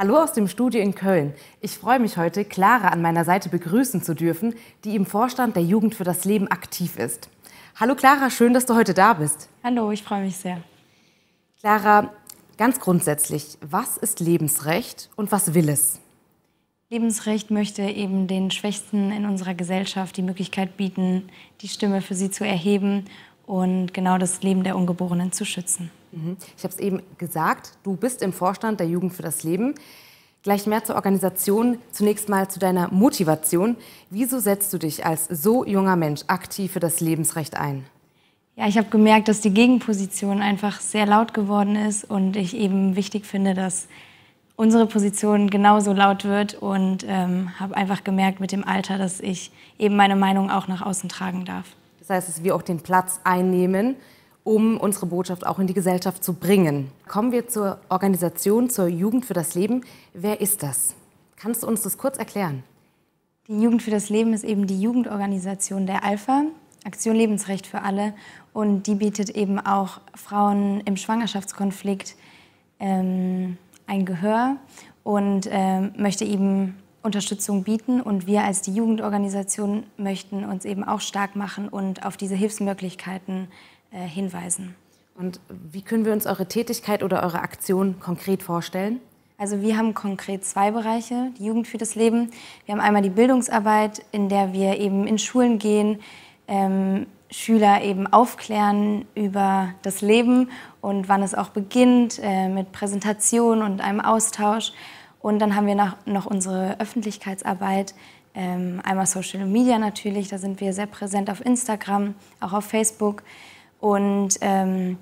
Hallo aus dem Studio in Köln. Ich freue mich heute, Clara an meiner Seite begrüßen zu dürfen, die im Vorstand der Jugend für das Leben aktiv ist. Hallo Clara, schön, dass du heute da bist. Hallo, ich freue mich sehr. Clara, ganz grundsätzlich, was ist Lebensrecht und was will es? Lebensrecht möchte eben den Schwächsten in unserer Gesellschaft die Möglichkeit bieten, die Stimme für sie zu erheben und genau das Leben der Ungeborenen zu schützen. Mhm. Ich habe es eben gesagt, du bist im Vorstand der Jugend für das Leben. Gleich mehr zur Organisation, zunächst mal zu deiner Motivation. Wieso setzt du dich als so junger Mensch aktiv für das Lebensrecht ein? Ja, ich habe gemerkt, dass die Gegenposition einfach sehr laut geworden ist und ich eben wichtig finde, dass unsere Position genauso laut wird und ähm, habe einfach gemerkt mit dem Alter, dass ich eben meine Meinung auch nach außen tragen darf. Das heißt, dass wir auch den Platz einnehmen, um unsere Botschaft auch in die Gesellschaft zu bringen. Kommen wir zur Organisation, zur Jugend für das Leben. Wer ist das? Kannst du uns das kurz erklären? Die Jugend für das Leben ist eben die Jugendorganisation der Alpha, Aktion Lebensrecht für alle. Und die bietet eben auch Frauen im Schwangerschaftskonflikt ähm, ein Gehör und ähm, möchte eben Unterstützung bieten. Und wir als die Jugendorganisation möchten uns eben auch stark machen und auf diese Hilfsmöglichkeiten äh, hinweisen. Und wie können wir uns eure Tätigkeit oder eure Aktion konkret vorstellen? Also wir haben konkret zwei Bereiche, die Jugend für das Leben. Wir haben einmal die Bildungsarbeit, in der wir eben in Schulen gehen, ähm, Schüler eben aufklären über das Leben und wann es auch beginnt äh, mit Präsentation und einem Austausch. Und dann haben wir noch, unsere Öffentlichkeitsarbeit, ähm, einmal Social Media natürlich, da sind wir sehr präsent auf Instagram, auch auf Facebook. Und ähm,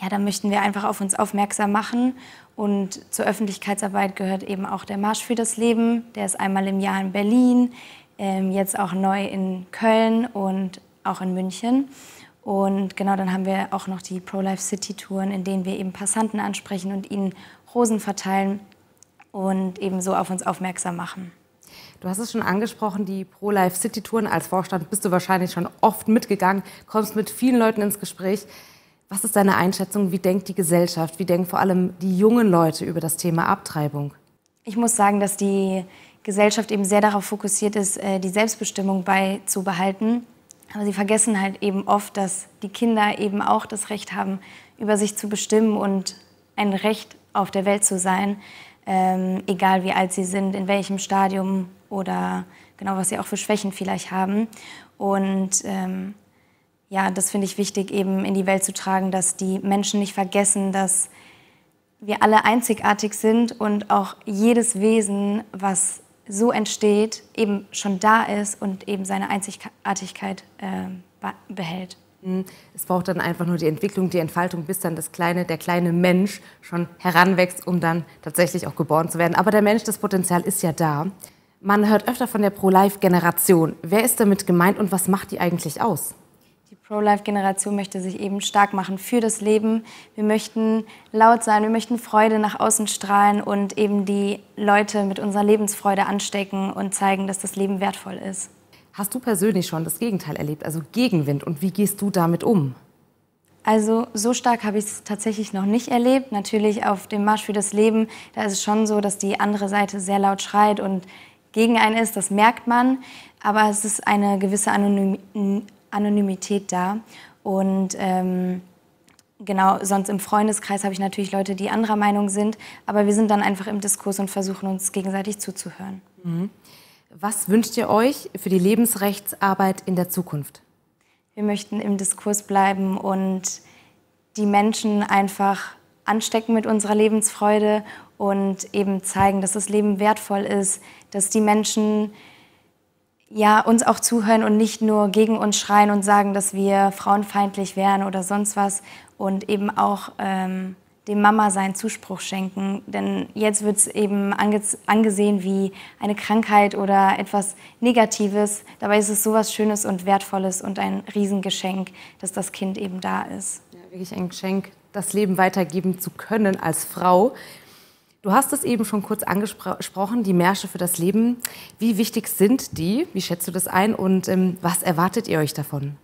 ja, da möchten wir einfach auf uns aufmerksam machen. Und zur Öffentlichkeitsarbeit gehört eben auch der Marsch für das Leben. Der ist einmal im Jahr in Berlin, ähm, jetzt auch neu in Köln und auch in München. Und genau, dann haben wir auch noch die Pro-Life City Touren, in denen wir eben Passanten ansprechen und ihnen Rosen verteilen und eben so auf uns aufmerksam machen. Du hast es schon angesprochen, die Pro-Life City-Touren als Vorstand bist du wahrscheinlich schon oft mitgegangen, kommst mit vielen Leuten ins Gespräch. Was ist deine Einschätzung? Wie denkt die Gesellschaft? Wie denken vor allem die jungen Leute über das Thema Abtreibung? Ich muss sagen, dass die Gesellschaft eben sehr darauf fokussiert ist, äh, die Selbstbestimmung beizubehalten. Aber sie vergessen halt eben oft, dass die Kinder eben auch das Recht haben, über sich zu bestimmen und ein Recht auf der Welt zu sein ähm, egal wie alt sie sind, in welchem Stadium oder genau was sie auch für Schwächen vielleicht haben. Und ähm, ja, das finde ich wichtig, eben in die Welt zu tragen, dass die Menschen nicht vergessen, dass wir alle einzigartig sind und auch jedes Wesen, was so entsteht, eben schon da ist und eben seine Einzigartigkeit äh, behält. Es braucht dann einfach nur die Entwicklung, die Entfaltung, bis dann das kleine, der kleine Mensch schon heranwächst, um dann tatsächlich auch geboren zu werden. Aber der Mensch, das Potenzial ist ja da. Man hört öfter von der Pro-Life-Generation. Wer ist damit gemeint und was macht die eigentlich aus? Die Pro-Life-Generation möchte sich eben stark machen für das Leben. Wir möchten laut sein, wir möchten Freude nach außen strahlen und eben die Leute mit unserer Lebensfreude anstecken und zeigen, dass das Leben wertvoll ist. Hast du persönlich schon das Gegenteil erlebt, also Gegenwind? Und wie gehst du damit um? Also so stark habe ich es tatsächlich noch nicht erlebt. Natürlich auf dem Marsch für das Leben, da ist es schon so, dass die andere Seite sehr laut schreit und gegen einen ist, das merkt man. Aber es ist eine gewisse Anonym Anonymität da. Und ähm, genau, sonst im Freundeskreis habe ich natürlich Leute, die anderer Meinung sind. Aber wir sind dann einfach im Diskurs und versuchen uns gegenseitig zuzuhören. Mhm. Was wünscht ihr euch für die Lebensrechtsarbeit in der Zukunft? Wir möchten im Diskurs bleiben und die Menschen einfach anstecken mit unserer Lebensfreude und eben zeigen, dass das Leben wertvoll ist, dass die Menschen ja, uns auch zuhören und nicht nur gegen uns schreien und sagen, dass wir frauenfeindlich wären oder sonst was und eben auch ähm, dem Mama seinen Zuspruch schenken. Denn jetzt wird es eben ange angesehen wie eine Krankheit oder etwas Negatives. Dabei ist es so was Schönes und Wertvolles und ein Riesengeschenk, dass das Kind eben da ist. Ja, wirklich ein Geschenk, das Leben weitergeben zu können als Frau. Du hast es eben schon kurz angesprochen, die Märsche für das Leben. Wie wichtig sind die? Wie schätzt du das ein und ähm, was erwartet ihr euch davon?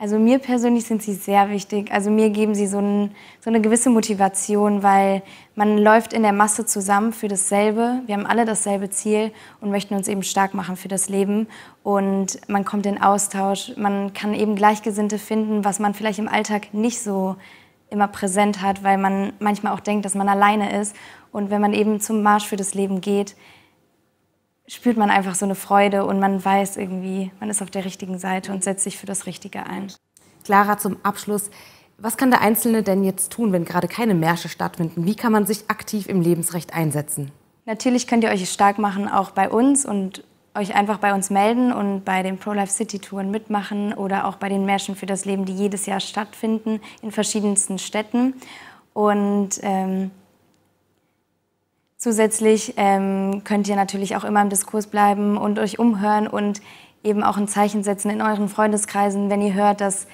Also mir persönlich sind sie sehr wichtig. Also mir geben sie so, ein, so, eine gewisse Motivation, weil man läuft in der Masse zusammen für dasselbe. Wir haben alle dasselbe Ziel und möchten uns eben stark machen für das Leben. Und man kommt in Austausch, man kann eben Gleichgesinnte finden, was man vielleicht im Alltag nicht so immer präsent hat, weil man manchmal auch denkt, dass man alleine ist. Und wenn man eben zum Marsch für das Leben geht, spürt man einfach so eine Freude und man weiß irgendwie, man ist auf der richtigen Seite und setzt sich für das Richtige ein. Clara, zum Abschluss, was kann der Einzelne denn jetzt tun, wenn gerade keine Märsche stattfinden? Wie kann man sich aktiv im Lebensrecht einsetzen? Natürlich könnt ihr euch stark machen, auch bei uns und euch einfach bei uns melden und bei den Pro-Life City-Touren mitmachen oder auch bei den Märschen für das Leben, die jedes Jahr stattfinden in verschiedensten Städten. Und ähm, Zusätzlich ähm, könnt ihr natürlich auch immer im Diskurs bleiben und euch umhören und eben auch ein Zeichen setzen in euren Freundeskreisen, wenn ihr hört, dass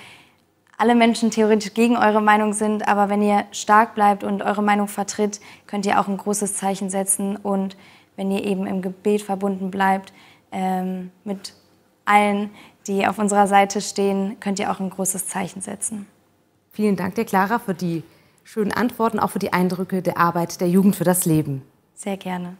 alle Menschen theoretisch gegen eure Meinung sind, aber wenn ihr stark bleibt und eure Meinung vertritt, könnt ihr auch ein großes Zeichen setzen und wenn ihr eben im Gebet verbunden bleibt ähm, mit allen, die auf unserer Seite stehen, könnt ihr auch ein großes Zeichen setzen. Vielen Dank dir, Clara, für die schönen Antworten, auch für die Eindrücke der Arbeit der Jugend für das Leben. Sehr gerne.